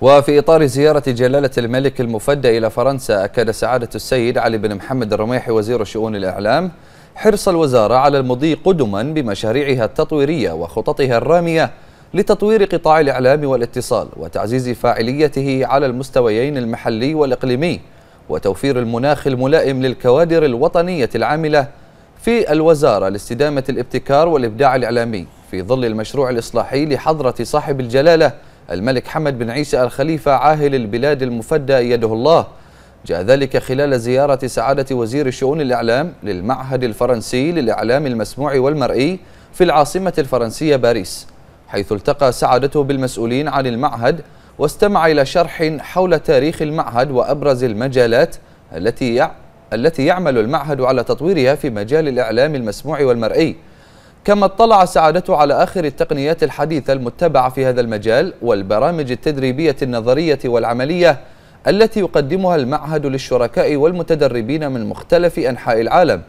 وفي إطار زيارة جلالة الملك المفدى إلى فرنسا أكد سعادة السيد علي بن محمد الرميحي وزير شؤون الإعلام حرص الوزارة على المضي قدما بمشاريعها التطويرية وخططها الرامية لتطوير قطاع الإعلام والاتصال وتعزيز فاعليته على المستويين المحلي والإقليمي وتوفير المناخ الملائم للكوادر الوطنية العاملة في الوزارة لاستدامة الابتكار والإبداع الإعلامي في ظل المشروع الإصلاحي لحضرة صاحب الجلالة الملك حمد بن عيسى الخليفة عاهل البلاد المفدى يده الله جاء ذلك خلال زيارة سعادة وزير شؤون الإعلام للمعهد الفرنسي للإعلام المسموع والمرئي في العاصمة الفرنسية باريس حيث التقى سعادته بالمسؤولين عن المعهد واستمع إلى شرح حول تاريخ المعهد وأبرز المجالات التي التي يعمل المعهد على تطويرها في مجال الإعلام المسموع والمرئي كما اطلع سعادته على آخر التقنيات الحديثة المتبعة في هذا المجال والبرامج التدريبية النظرية والعملية التي يقدمها المعهد للشركاء والمتدربين من مختلف أنحاء العالم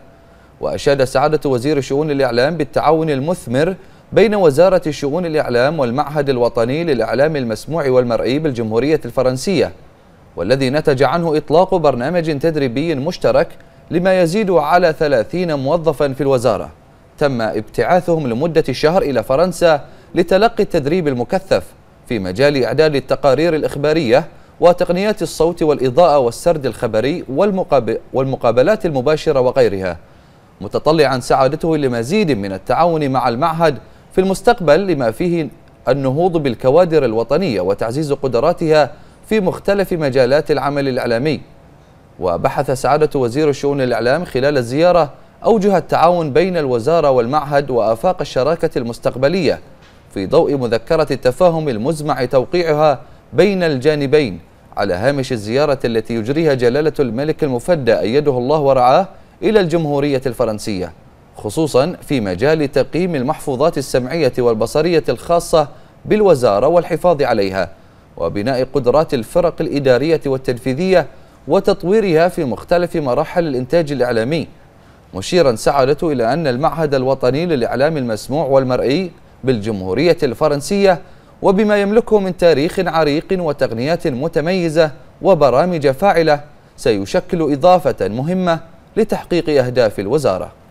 وأشاد سعادة وزير شؤون الإعلام بالتعاون المثمر بين وزارة شؤون الإعلام والمعهد الوطني للإعلام المسموع والمرئي بالجمهورية الفرنسية والذي نتج عنه إطلاق برنامج تدريبي مشترك لما يزيد على 30 موظفا في الوزارة تم ابتعاثهم لمدة شهر إلى فرنسا لتلقي التدريب المكثف في مجال إعداد التقارير الإخبارية وتقنيات الصوت والإضاءة والسرد الخبري والمقابلات المباشرة وغيرها متطلعا سعادته لمزيد من التعاون مع المعهد في المستقبل لما فيه النهوض بالكوادر الوطنية وتعزيز قدراتها في مختلف مجالات العمل الإعلامي وبحث سعادة وزير الشؤون الإعلام خلال الزيارة أوجه التعاون بين الوزارة والمعهد وآفاق الشراكة المستقبلية في ضوء مذكرة التفاهم المزمع توقيعها بين الجانبين على هامش الزيارة التي يجريها جلالة الملك المفدى أيده الله ورعاه إلى الجمهورية الفرنسية خصوصا في مجال تقييم المحفوظات السمعية والبصرية الخاصة بالوزارة والحفاظ عليها وبناء قدرات الفرق الإدارية والتنفيذية وتطويرها في مختلف مراحل الإنتاج الإعلامي مشيرا سعادته إلى أن المعهد الوطني للإعلام المسموع والمرئي بالجمهورية الفرنسية وبما يملكه من تاريخ عريق وتقنيات متميزة وبرامج فاعلة سيشكل إضافة مهمة لتحقيق أهداف الوزارة